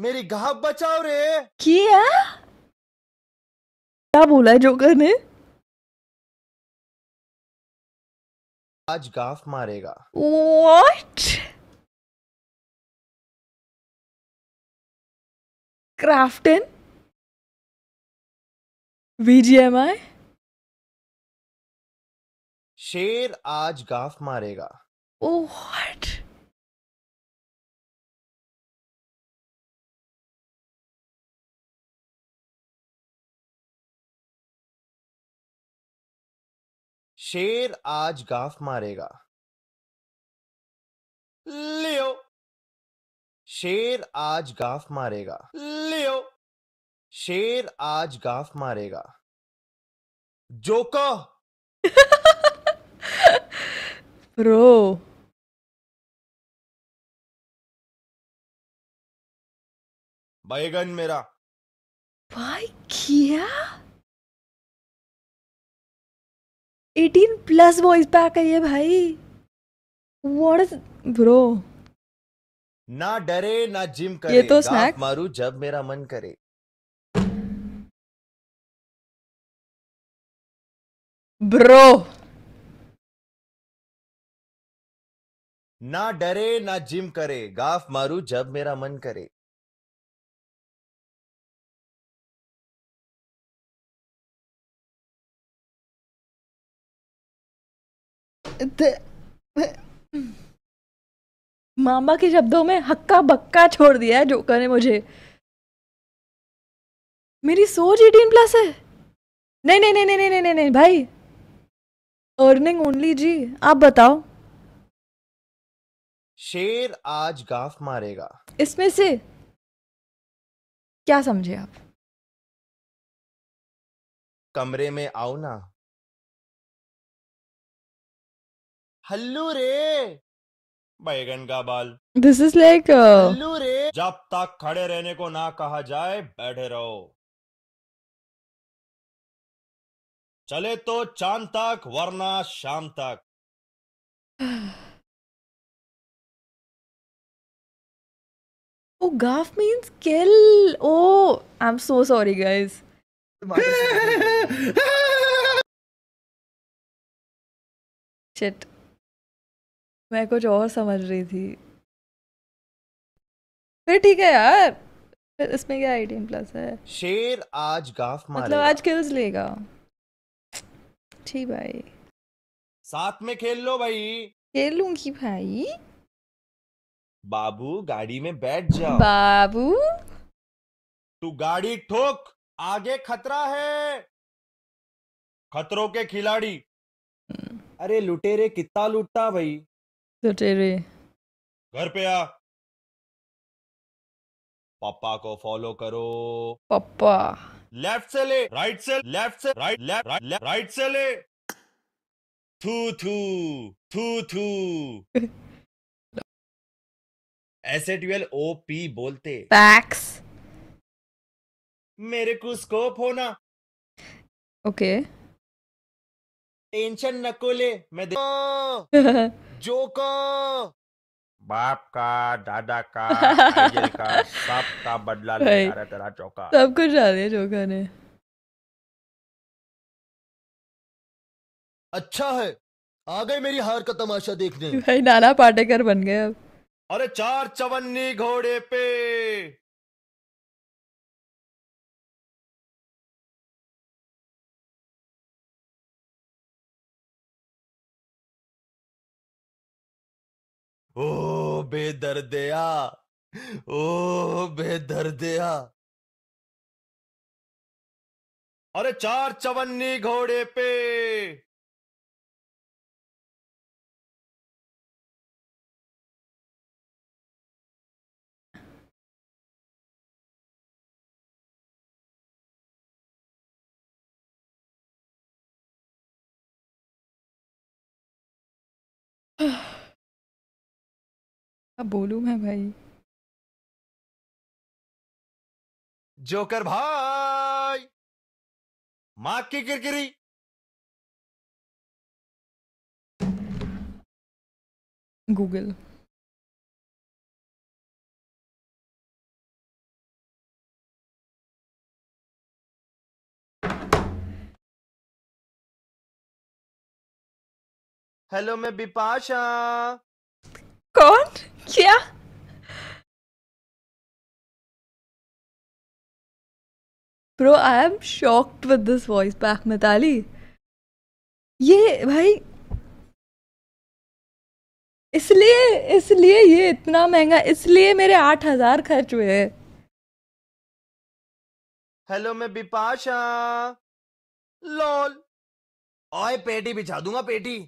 मेरी गाह बचाओ रे किया क्या बोला जोकर ने आज गाफ मारेगा व्हाट क्राफ्टन वीजीएमआई शेर आज गाफ मारेगा ओ शेर आज गाफ मारेगा लियो शेर आज गाफ मारेगा लियो शेर आज गाफ मारेगा जोको रो बैगन मेरा भाई किया एटीन प्लस वॉइस पैक है ये भाई वॉट इज ब्रो ना डरे ना जिम करे ये तो स्नैक मारू जब मेरा मन करे ब्रो ना डरे ना जिम करे गाफ मारू जब मेरा मन करे मामा के शब्दों में हक्का बक्का छोड़ दिया है जोकर ने मुझे मेरी सोच एटीन प्लस है नहीं नहीं नहीं नहीं नहीं नहीं नहीं भाई अर्निंग ओनली जी आप बताओ शेर आज गाफ मारेगा इसमें से क्या समझे आप कमरे में आओ ना हल्लू रे बैगन का बाल दिस इज लाइक हल्लू रे जब तक खड़े रहने को ना कहा जाए बैठे रहो चले तो चांद तक वरना शाम तक Oh, gaff means kill. Oh, I'm so sorry, guys. Shit. मैं कुछ और समझ रही थी फिर ठीक है यार फिर इसमें क्या 18 प्लस है शेर आज गाफ मारेगा मतलब आज किल्स लेगा ठीक भाई साथ में खेल लो भाई खेल लूंगी भाई बाबू गाड़ी में बैठ जाओ बाबू तू गाड़ी ठोक आगे खतरा है खतरों के खिलाड़ी हम्म। अरे लुटेरे कितना लूटता भाई तो तेरे घर पे आ पापा को फॉलो करो पापा लेफ्ट से ले राइट से लेफ्ट से राइट लेफ्ट राइट राइट से ले थू थू थू थू ऐसे ट्वेल ओ पी बोलते पैक्स मेरे को स्कोप होना ओके okay. टेंशन नको ले मैं दे जो को बाप का दादा का का सब का बदला ले तेरा तेरा चौका सब कुछ डाल रहे चौका ने अच्छा है आ गई मेरी हार का तमाशा देखने भाई नाना पाटेकर बन गए अब अरे चार चवन्नी घोड़े पे ओ बेदर्दया ओ बेदर्दया अरे चार चवन्नी घोड़े पे अब बोलू मैं भाई जोकर भाई माँ की किरकिरी गूगल हेलो मैं बिपाशा कौन क्या bro I am shocked with this voice pack Mitali ये भाई इसलिए इसलिए ये इतना महंगा इसलिए मेरे आठ हजार खर्च हुए हेलो मैं बिपाशा लॉल ओए पेटी बिछा दूंगा पेटी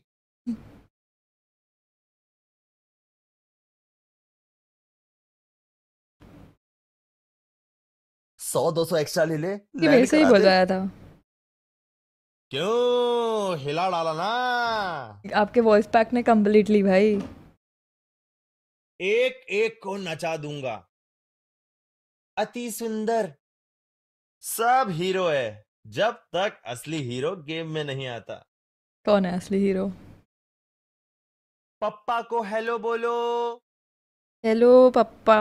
सौ दो सौ एक्स्ट्रा ले ले वैसे ही बताया था क्यों हिला डाला ना आपके वॉइस पैक ने कंप्लीटली भाई एक एक को नचा दूंगा अति सुंदर सब हीरो है जब तक असली हीरो गेम में नहीं आता कौन है असली हीरो पप्पा को हेलो बोलो हेलो पप्पा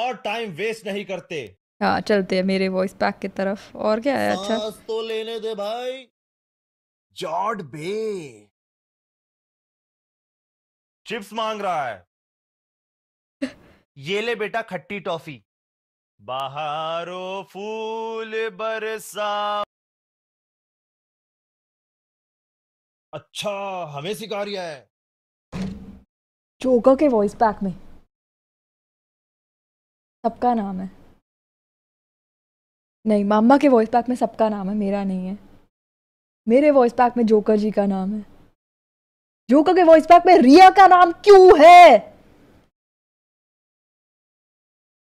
और टाइम वेस्ट नहीं करते हाँ चलते हैं मेरे वॉइस पैक की तरफ और क्या है अच्छा तो लेने दे भाई जॉर्ड बे चिप्स मांग रहा है ये ले बेटा खट्टी टॉफी बाहरो फूल बरसा अच्छा हमें सिखा रिया है चोका के वॉइस पैक में सबका नाम है नहीं मामा के वॉइस पैक में सबका नाम है मेरा नहीं है मेरे वॉइस पैक में जोकर जी का नाम है जोकर के वॉइस पैक में रिया का नाम क्यों है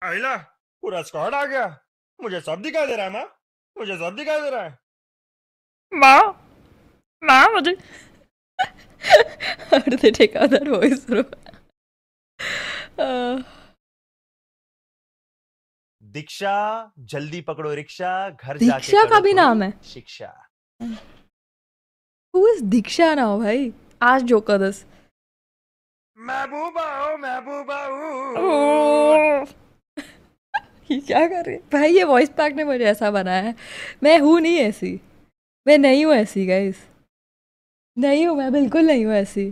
आहिला पूरा स्क्वाड आ गया मुझे सब दिखाई दे रहा है माँ मुझे सब दिखाई दे रहा है माँ माँ मुझे How do they voice out Diksha जल्दी पकड़ो रिक्शा घर दीक्षा का भी नाम है शिक्षा दीक्षा ना हो भाई आज जो कर दस महबूबा हो महबूबा ये क्या कर रहे भाई ये वॉइस पैक ने मुझे ऐसा बनाया है मैं हूँ नहीं ऐसी मैं नहीं हूँ ऐसी गाइस नहीं हूँ मैं बिल्कुल नहीं हूँ ऐसी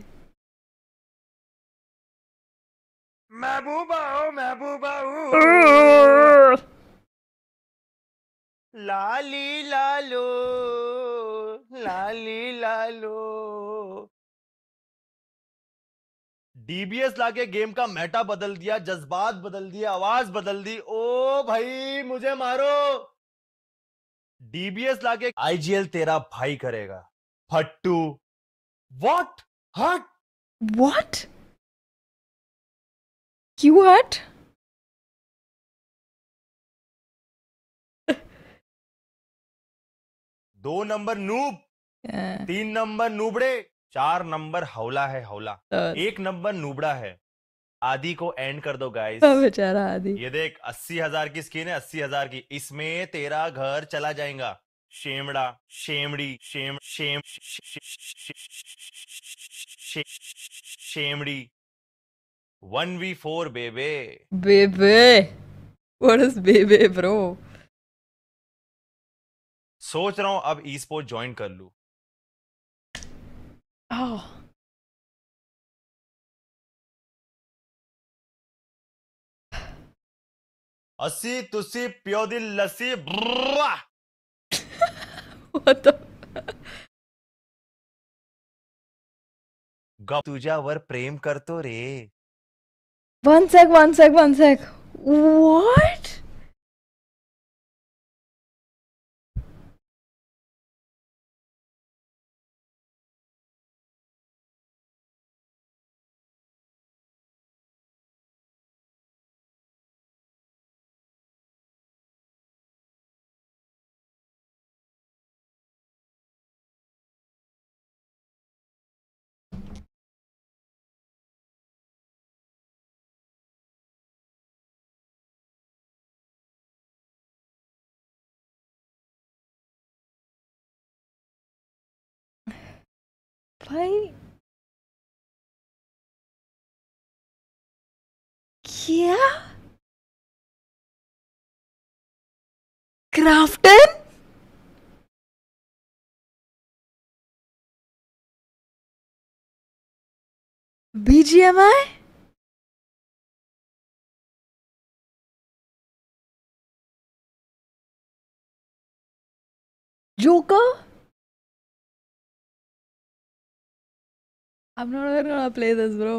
महबूबा ओ महबूबा ओ लाली लालो लाली लालो डीबीएस लाके गेम का मेटा बदल दिया जज्बात बदल दिया आवाज बदल दी ओ भाई मुझे मारो डीबीएस लाके आईजीएल तेरा भाई करेगा फट्टू वॉट हट वॉट Stewart? दो नंबर नूब तीन नंबर नूबड़े चार नंबर हौला है हौला एक नंबर नूबड़ा है आदि को एंड कर दो गाइस बेचारा आदि ये देख अस्सी हजार की स्किन है अस्सी हजार की इसमें तेरा घर चला जाएगा शेमड़ा शेमड़ी शेम शेम शेमड़ी 1v4 baby. Baby. What is baby bro? सोच रहा हूं अब ई स्पोर्ट ज्वाइन कर लू oh. असी तुसी प्यो दी लसी तुझा वर प्रेम करतो रे One sec, one sec, one sec. What? भाई क्या Krafton BGMI joker I'm not even gonna play this, bro.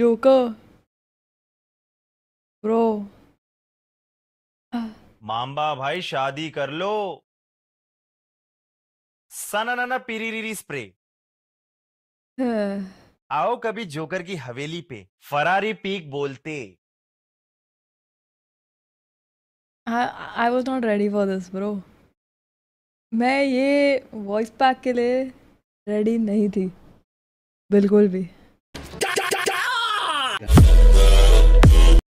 Joker. Bro. Mamba भाई शादी कर लो सनाना पीरीरी spray. हाँ। आओ कभी जोकर की हवेली पे फरारी पीक बोलते I was not ready for this bro मैं ये वॉइस पैक के लिए रेडी नहीं थी बिल्कुल भी